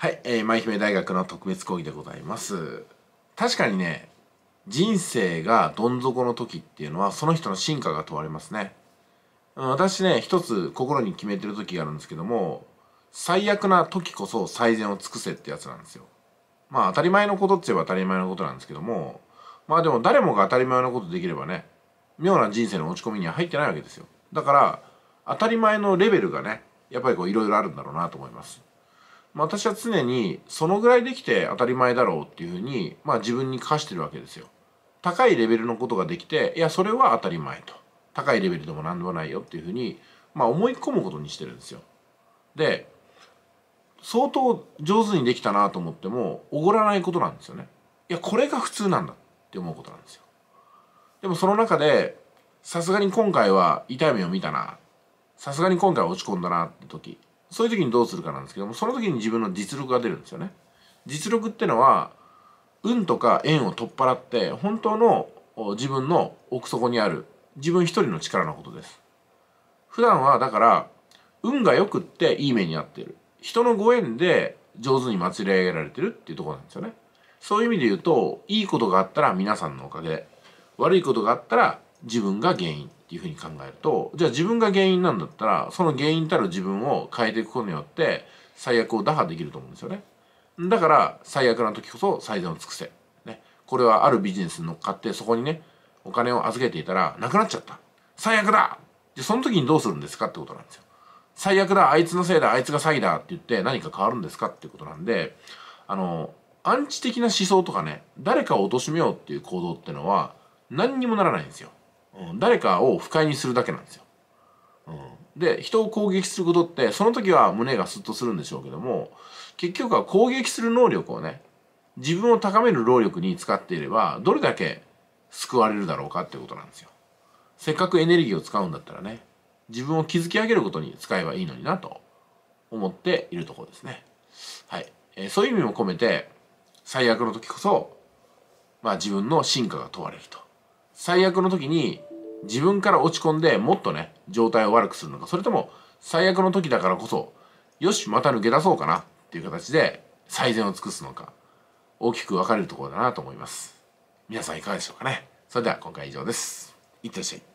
はい、えー、舞姫大学の特別講義でございます。確かにね、人生がどん底の時っていうのは、その人の進化が問われますね。私ね、一つ心に決めてる時があるんですけども、最悪な時こそ最善を尽くせってやつなんですよ。まあ当たり前のことって言えば当たり前のことなんですけども、まあでも誰もが当たり前のことできればね、妙な人生の落ち込みには入ってないわけですよ。だから、当たり前のレベルがね、やっぱりこういろいろあるんだろうなと思います。まあ、私は常にそのぐらいできて当たり前だろうっていうふうに、まあ、自分に課してるわけですよ。高いレベルのことができていやそれは当たり前と高いレベルでも何でもないよっていうふうに、まあ、思い込むことにしてるんですよ。で相当上手にできたなと思ってもおごらないことなんですよね。いやこれが普通なんだって思うことなんですよ。でもその中でさすがに今回は痛い目を見たなさすがに今回は落ち込んだなって時そういう時にどうするかなんですけどもその時に自分の実力が出るんですよね。実力ってのは運とか縁を取っ払って本当の自分の奥底にある自分一人の力のことです。普段はだから運が良くっていい目に遭ってる人のご縁で上手に祭り上げられてるっていうとこなんですよね。そういう意味で言うといいことがあったら皆さんのおかげ悪いことがあったら自分が原因っていうふうに考えるとじゃあ自分が原因なんだったらその原因たる自分を変えていくことによって最悪を打破できると思うんですよねだから最悪な時こそ最善を尽くせ、ね、これはあるビジネスに乗っかってそこにねお金を預けていたらなくなっちゃった最悪だでその時にどうするんですかってことなんですよ最悪だあいつのせいだあいつが詐欺だって言って何か変わるんですかってことなんであのアンチ的な思想とかね誰かを貶めようっていう行動ってのは何にもならないんですようん、誰かを不快にするだけなんですよ。うん、で人を攻撃することってその時は胸がスッとするんでしょうけども結局は攻撃する能力をね自分を高める労力に使っていればどれだけ救われるだろうかっていうことなんですよ。せっかくエネルギーを使うんだったらね自分を築き上げることに使えばいいのになと思っているところですね。はい、えー、そういう意味も込めて最悪の時こそ、まあ、自分の進化が問われると。最悪の時に自分から落ち込んでもっとね状態を悪くするのかそれとも最悪の時だからこそよしまた抜け出そうかなっていう形で最善を尽くすのか大きく分かれるところだなと思います皆さんいかがでしょうかねそれでは今回以上ですいってらっしゃい